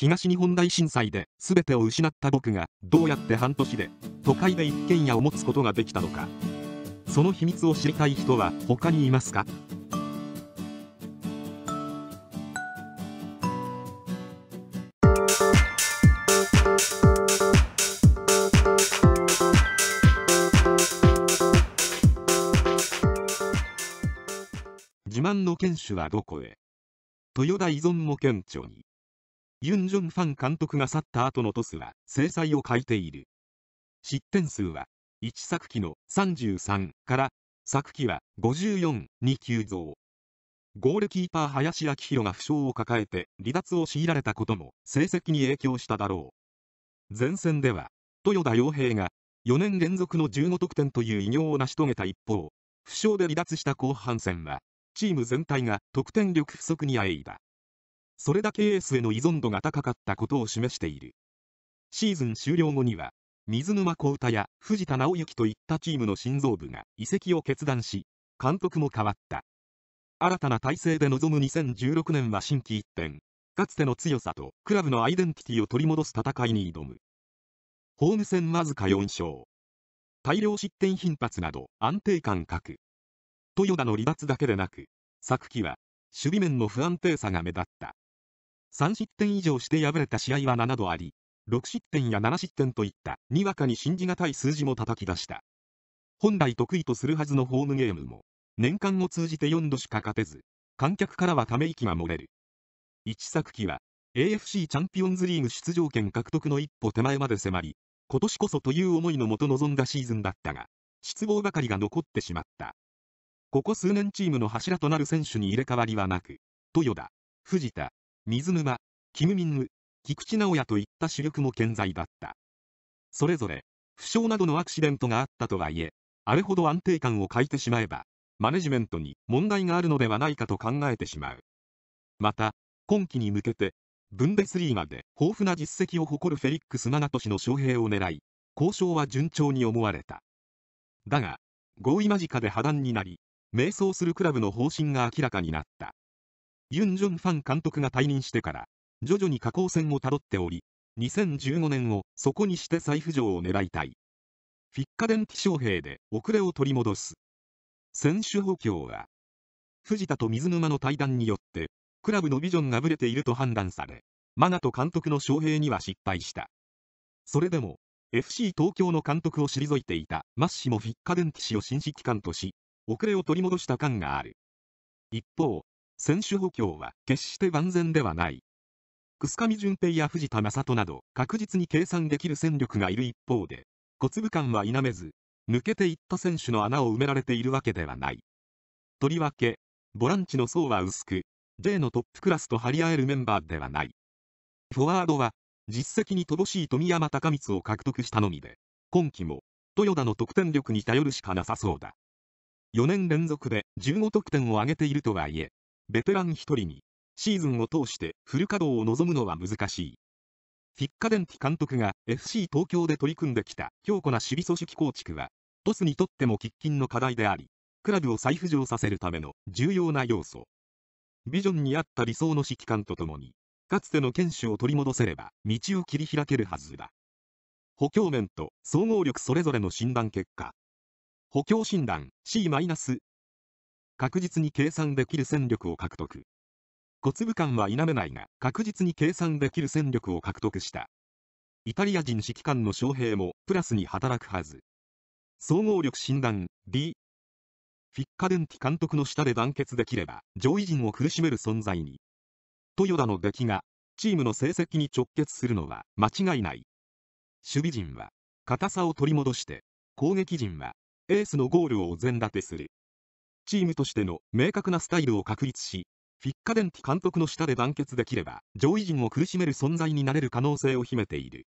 東日本大震災で全てを失った僕がどうやって半年で都会で一軒家を持つことができたのかその秘密を知りたい人は他にいますか自慢の犬種はどこへ豊田依存も顕著にユン・ジョンファン監督が去った後のトスは制裁を欠いている。失点数は、1作期の33から昨季は54に急増。ゴールキーパー林明宏が負傷を抱えて離脱を強いられたことも成績に影響しただろう。前線では、豊田洋平が4年連続の15得点という偉業を成し遂げた一方、負傷で離脱した後半戦は、チーム全体が得点力不足にあえいだ。それだけエースへの依存度が高かったことを示している。シーズン終了後には、水沼幸太や藤田直之といったチームの心臓部が移籍を決断し、監督も変わった。新たな体制で臨む2016年は心機一転、かつての強さとクラブのアイデンティティを取り戻す戦いに挑む。ホーム戦わずか4勝。大量失点頻発など安定感各。豊田の離脱だけでなく、昨季は守備面の不安定さが目立った。3失点以上して敗れた試合は7度あり、6失点や7失点といった、にわかに信じがたい数字も叩き出した。本来得意とするはずのホームゲームも、年間を通じて4度しか勝てず、観客からはため息が漏れる。一昨期は、AFC チャンピオンズリーグ出場権獲得の一歩手前まで迫り、今年こそという思いのもと臨んだシーズンだったが、失望ばかりが残ってしまった。ここ数年チームの柱となる選手に入れ替わりはなく、豊田、藤田、水沼、キム・ミンム菊池直也といった主力も健在だった。それぞれ、負傷などのアクシデントがあったとはいえ、あれほど安定感を欠いてしまえば、マネジメントに問題があるのではないかと考えてしまう。また、今季に向けて、ブンデスリーガで豊富な実績を誇るフェリックス・ナナト氏の招聘を狙い、交渉は順調に思われた。だが、合意間近で破談になり、迷走するクラブの方針が明らかになった。ユン・ジョンファン監督が退任してから、徐々に下降線をたどっており、2015年をそこにして再浮上を狙いたい。フィッカ電ィ将兵で遅れを取り戻す。選手補強は、藤田と水沼の対談によって、クラブのビジョンがぶれていると判断され、マナと監督の将兵には失敗した。それでも、FC 東京の監督を退いていたマッシもフィッカデンティ氏を新指揮官とし、遅れを取り戻した感がある。一方、選手補強は決して万全ではない。楠上淳平や藤田正人など確実に計算できる戦力がいる一方で、小粒感は否めず、抜けていった選手の穴を埋められているわけではない。とりわけ、ボランチの層は薄く、J のトップクラスと張り合えるメンバーではない。フォワードは、実績に乏しい富山高光を獲得したのみで、今季も、豊田の得点力に頼るしかなさそうだ。4年連続で15得点を挙げているとはいえ、ベテラン1人に、シーズンを通してフル稼働を望むのは難しい。フィッカデンティ監督が FC 東京で取り組んできた強固な守備組織構築は、トスにとっても喫緊の課題であり、クラブを再浮上させるための重要な要素。ビジョンに合った理想の指揮官とともに、かつての堅守を取り戻せれば、道を切り開けるはずだ。補強面と総合力それぞれの診断結果。補強診断 C- 確実に計算できる戦力を獲得。小粒感は否めないが、確実に計算できる戦力を獲得した。イタリア人指揮官の将兵もプラスに働くはず。総合力診断 D。フィッカデンティ監督の下で団結できれば、上位陣を苦しめる存在に。豊田の出来が、チームの成績に直結するのは間違いない。守備陣は、硬さを取り戻して、攻撃陣は、エースのゴールをお膳立てする。チームとしての明確なスタイルを確立し、フィッカデンティ監督の下で団結できれば、上位陣を苦しめる存在になれる可能性を秘めている。